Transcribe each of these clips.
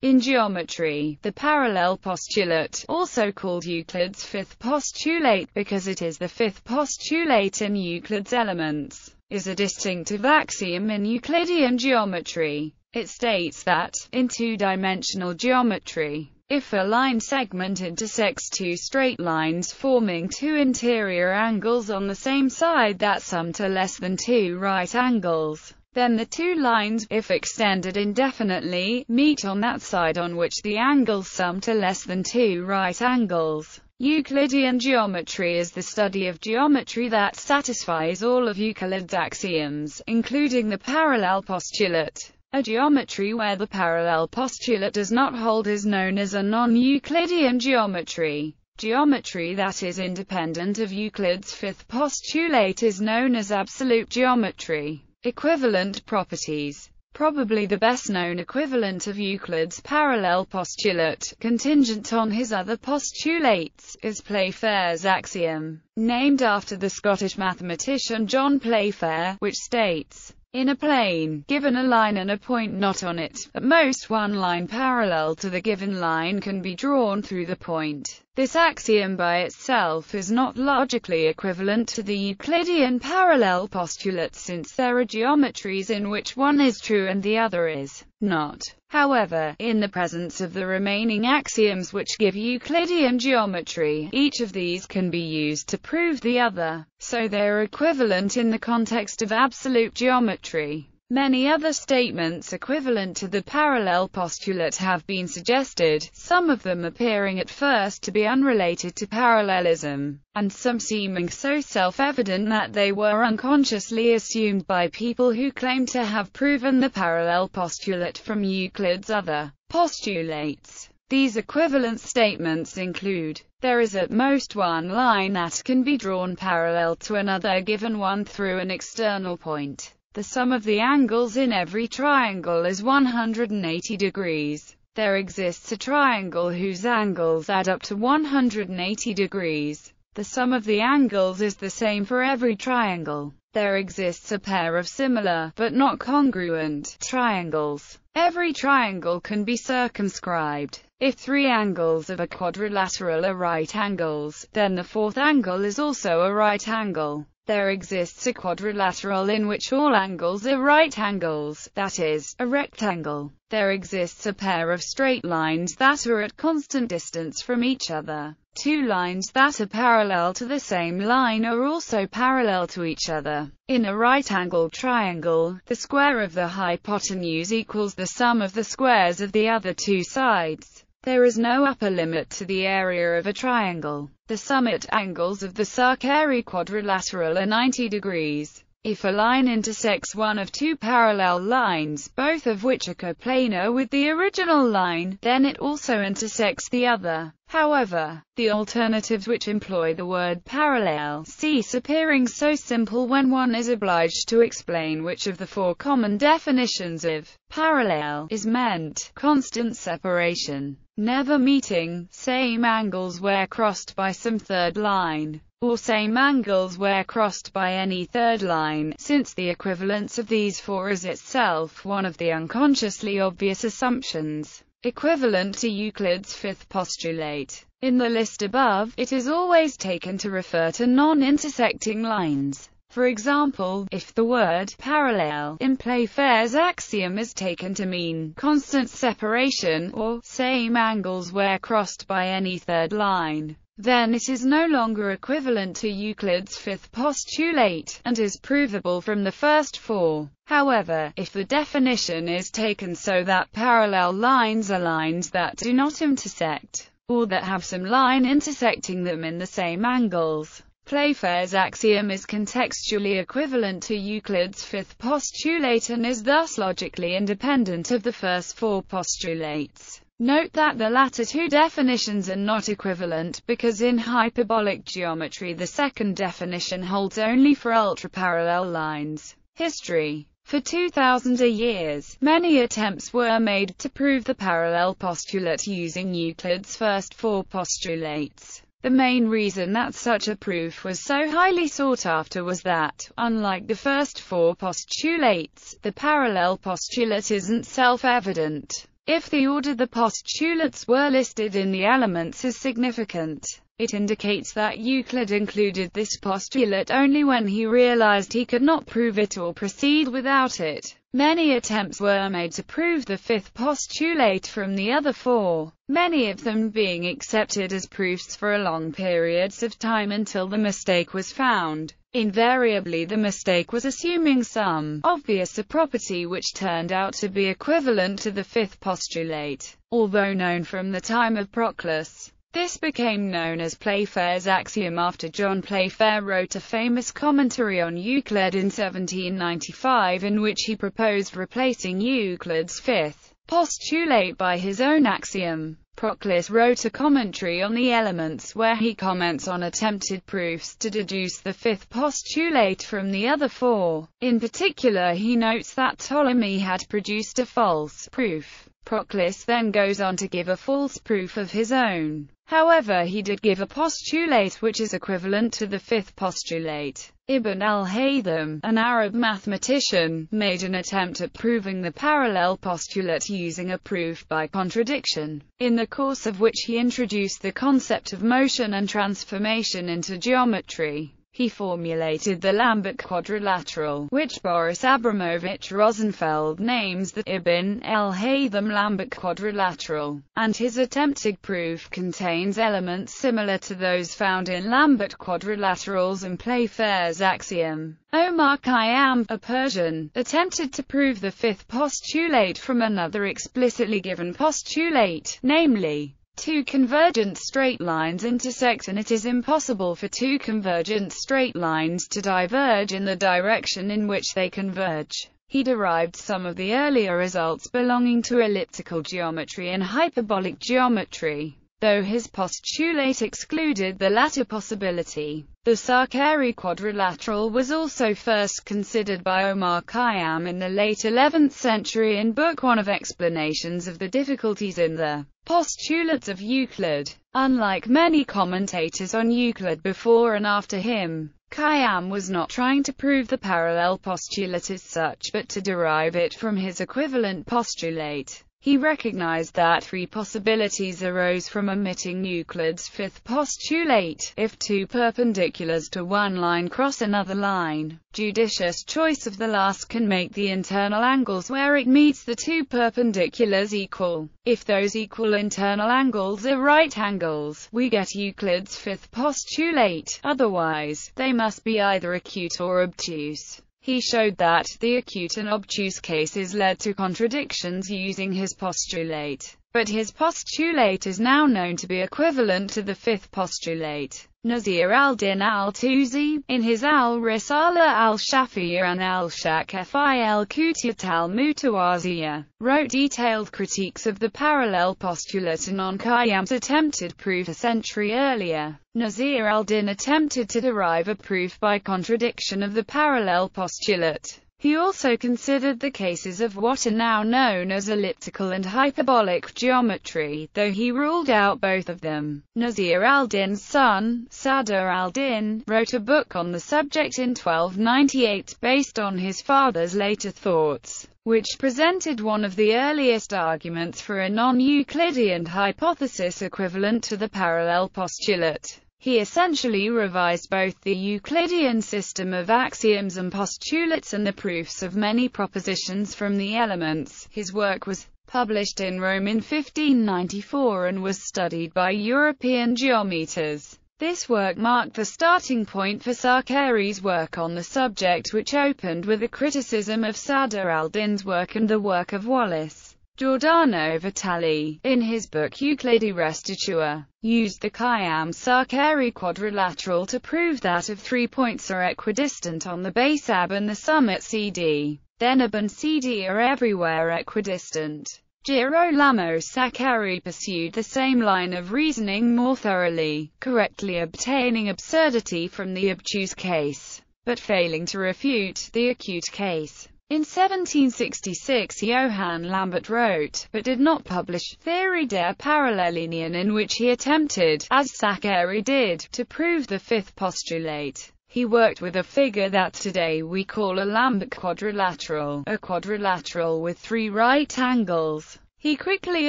In geometry, the parallel postulate, also called Euclid's fifth postulate because it is the fifth postulate in Euclid's Elements, is a distinctive axiom in Euclidean geometry. It states that, in two-dimensional geometry, if a line segment intersects two straight lines forming two interior angles on the same side that sum to less than two right angles, then the two lines, if extended indefinitely, meet on that side on which the angles sum to less than two right angles. Euclidean geometry is the study of geometry that satisfies all of Euclid's axioms, including the parallel postulate. A geometry where the parallel postulate does not hold is known as a non-Euclidean geometry. Geometry that is independent of Euclid's fifth postulate is known as absolute geometry. Equivalent properties probably the best-known equivalent of Euclid's parallel postulate, contingent on his other postulates, is Playfair's axiom, named after the Scottish mathematician John Playfair, which states, in a plane, given a line and a point not on it, at most one line parallel to the given line can be drawn through the point. This axiom by itself is not logically equivalent to the Euclidean parallel postulate since there are geometries in which one is true and the other is not. However, in the presence of the remaining axioms which give Euclidean geometry, each of these can be used to prove the other, so they are equivalent in the context of absolute geometry. Many other statements equivalent to the parallel postulate have been suggested, some of them appearing at first to be unrelated to parallelism, and some seeming so self-evident that they were unconsciously assumed by people who claim to have proven the parallel postulate from Euclid's other postulates. These equivalent statements include, there is at most one line that can be drawn parallel to another given one through an external point. The sum of the angles in every triangle is 180 degrees. There exists a triangle whose angles add up to 180 degrees. The sum of the angles is the same for every triangle. There exists a pair of similar, but not congruent, triangles. Every triangle can be circumscribed. If three angles of a quadrilateral are right angles, then the fourth angle is also a right angle. There exists a quadrilateral in which all angles are right angles, that is, a rectangle. There exists a pair of straight lines that are at constant distance from each other. Two lines that are parallel to the same line are also parallel to each other. In a right-angled triangle, the square of the hypotenuse equals the sum of the squares of the other two sides. There is no upper limit to the area of a triangle. The summit angles of the Sarkari quadrilateral are 90 degrees. If a line intersects one of two parallel lines, both of which are coplanar with the original line, then it also intersects the other. However, the alternatives which employ the word parallel cease appearing so simple when one is obliged to explain which of the four common definitions of parallel is meant. Constant separation, never meeting, same angles where crossed by some third line. Or same angles where crossed by any third line, since the equivalence of these four is itself one of the unconsciously obvious assumptions, equivalent to Euclid's fifth postulate. In the list above, it is always taken to refer to non-intersecting lines. For example, if the word parallel in Playfair's axiom is taken to mean constant separation, or same angles where crossed by any third line, then it is no longer equivalent to Euclid's fifth postulate, and is provable from the first four. However, if the definition is taken so that parallel lines are lines that do not intersect, or that have some line intersecting them in the same angles, Playfair's axiom is contextually equivalent to Euclid's fifth postulate and is thus logically independent of the first four postulates. Note that the latter two definitions are not equivalent, because in hyperbolic geometry the second definition holds only for ultraparallel lines. History For 2000 years, many attempts were made to prove the parallel postulate using Euclid's first four postulates. The main reason that such a proof was so highly sought after was that, unlike the first four postulates, the parallel postulate isn't self-evident. If the order the postulates were listed in the elements is significant, it indicates that Euclid included this postulate only when he realized he could not prove it or proceed without it. Many attempts were made to prove the fifth postulate from the other four, many of them being accepted as proofs for a long periods of time until the mistake was found. Invariably the mistake was assuming some obvious a property which turned out to be equivalent to the fifth postulate, although known from the time of Proclus. This became known as Playfair's axiom after John Playfair wrote a famous commentary on Euclid in 1795 in which he proposed replacing Euclid's fifth postulate by his own axiom. Proclus wrote a commentary on the elements where he comments on attempted proofs to deduce the fifth postulate from the other four. In particular he notes that Ptolemy had produced a false proof. Proclus then goes on to give a false proof of his own. However he did give a postulate which is equivalent to the fifth postulate. Ibn al-Haytham, an Arab mathematician, made an attempt at proving the parallel postulate using a proof by contradiction, in the course of which he introduced the concept of motion and transformation into geometry. He formulated the Lambert quadrilateral, which Boris Abramovich Rosenfeld names the Ibn el-Haytham Lambert quadrilateral, and his attempted proof contains elements similar to those found in Lambert quadrilaterals and Playfair's axiom. Omar Khayyam, a Persian, attempted to prove the fifth postulate from another explicitly given postulate, namely, Two convergent straight lines intersect and it is impossible for two convergent straight lines to diverge in the direction in which they converge. He derived some of the earlier results belonging to elliptical geometry and hyperbolic geometry. Though his postulate excluded the latter possibility, the Sarkari quadrilateral was also first considered by Omar Khayyam in the late 11th century in Book 1 of Explanations of the Difficulties in the Postulates of Euclid. Unlike many commentators on Euclid before and after him, Khayyam was not trying to prove the parallel postulate as such but to derive it from his equivalent postulate. He recognized that three possibilities arose from omitting Euclid's fifth postulate, if two perpendiculars to one line cross another line. Judicious choice of the last can make the internal angles where it meets the two perpendiculars equal. If those equal internal angles are right angles, we get Euclid's fifth postulate, otherwise, they must be either acute or obtuse. He showed that the acute and obtuse cases led to contradictions using his postulate, but his postulate is now known to be equivalent to the fifth postulate. Nazir al-Din al-Tusi, in his al-Risala al-Shafi'iyya and al shakfi al-Kutiyat al-Mutawaziyya, wrote detailed critiques of the parallel postulate and on Khayyam's attempted proof a century earlier. Nazir al-Din attempted to derive a proof by contradiction of the parallel postulate. He also considered the cases of what are now known as elliptical and hyperbolic geometry, though he ruled out both of them. Nazir al-Din's son, Sadr al-Din, wrote a book on the subject in 1298 based on his father's later thoughts, which presented one of the earliest arguments for a non-Euclidean hypothesis equivalent to the parallel postulate. He essentially revised both the Euclidean system of axioms and postulates and the proofs of many propositions from the elements. His work was published in Rome in 1594 and was studied by European geometers. This work marked the starting point for Sarkari's work on the subject which opened with a criticism of Sadr al-Din's work and the work of Wallace. Giordano Vitali, in his book Euclide Restitua used the Khyam-Saqari quadrilateral to prove that if three points are equidistant on the base AB and the summit CD. Then AB and CD are everywhere equidistant. Girolamo Sacari pursued the same line of reasoning more thoroughly, correctly obtaining absurdity from the obtuse case, but failing to refute the acute case. In 1766 Johann Lambert wrote, but did not publish, Theorie der Parallelinien in which he attempted, as Saccari did, to prove the fifth postulate. He worked with a figure that today we call a Lambert quadrilateral, a quadrilateral with three right angles. He quickly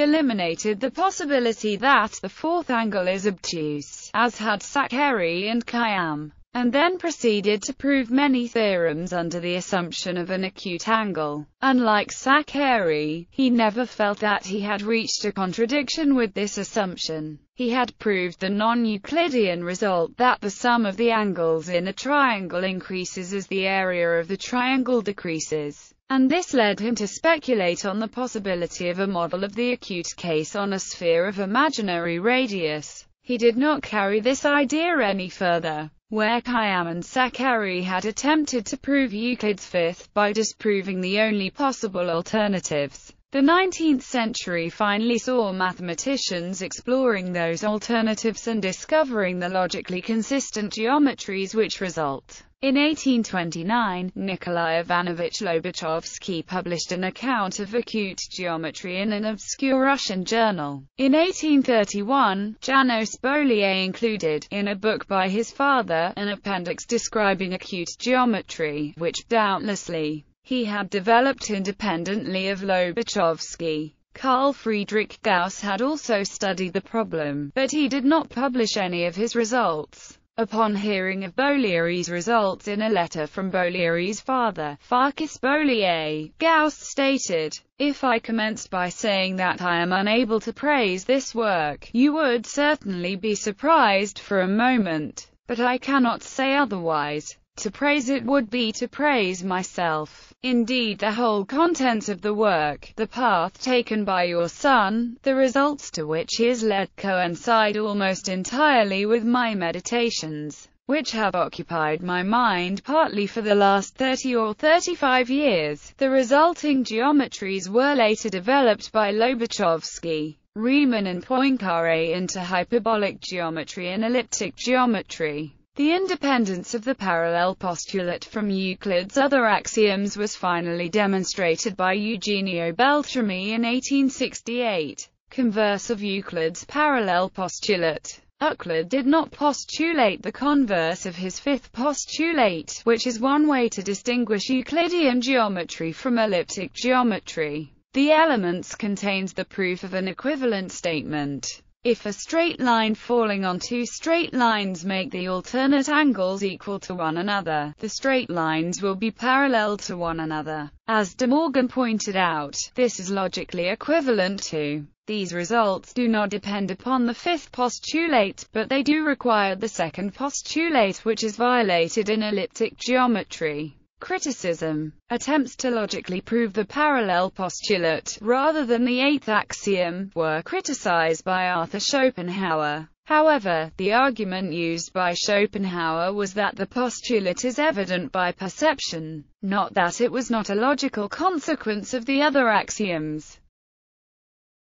eliminated the possibility that the fourth angle is obtuse, as had Saccari and Khayyam and then proceeded to prove many theorems under the assumption of an acute angle. Unlike Sakkari, he never felt that he had reached a contradiction with this assumption. He had proved the non-Euclidean result that the sum of the angles in a triangle increases as the area of the triangle decreases and this led him to speculate on the possibility of a model of the acute case on a sphere of imaginary radius. He did not carry this idea any further where Khayyam and Sakari had attempted to prove Euclid's fifth by disproving the only possible alternatives. The 19th century finally saw mathematicians exploring those alternatives and discovering the logically consistent geometries which result in 1829, Nikolai Ivanovich Lobachevsky published an account of acute geometry in an obscure Russian journal. In 1831, Janos Beaulier included, in a book by his father, an appendix describing acute geometry, which, doubtlessly, he had developed independently of Lobachevsky. Carl Friedrich Gauss had also studied the problem, but he did not publish any of his results. Upon hearing of Bolliere's results in a letter from Bolliere's father, Farkas Bolier, Gauss stated, If I commenced by saying that I am unable to praise this work, you would certainly be surprised for a moment, but I cannot say otherwise. To praise it would be to praise myself. Indeed the whole contents of the work, the path taken by your son, the results to which he is led coincide almost entirely with my meditations, which have occupied my mind partly for the last 30 or 35 years. The resulting geometries were later developed by Lobachevsky, Riemann and Poincaré into hyperbolic geometry and elliptic geometry. The independence of the parallel postulate from Euclid's other axioms was finally demonstrated by Eugenio Beltrami in 1868. Converse of Euclid's parallel postulate. Euclid did not postulate the converse of his fifth postulate, which is one way to distinguish Euclidean geometry from elliptic geometry. The elements contains the proof of an equivalent statement. If a straight line falling on two straight lines make the alternate angles equal to one another, the straight lines will be parallel to one another. As de Morgan pointed out, this is logically equivalent to these results do not depend upon the fifth postulate, but they do require the second postulate which is violated in elliptic geometry criticism, attempts to logically prove the parallel postulate, rather than the eighth axiom, were criticized by Arthur Schopenhauer. However, the argument used by Schopenhauer was that the postulate is evident by perception, not that it was not a logical consequence of the other axioms.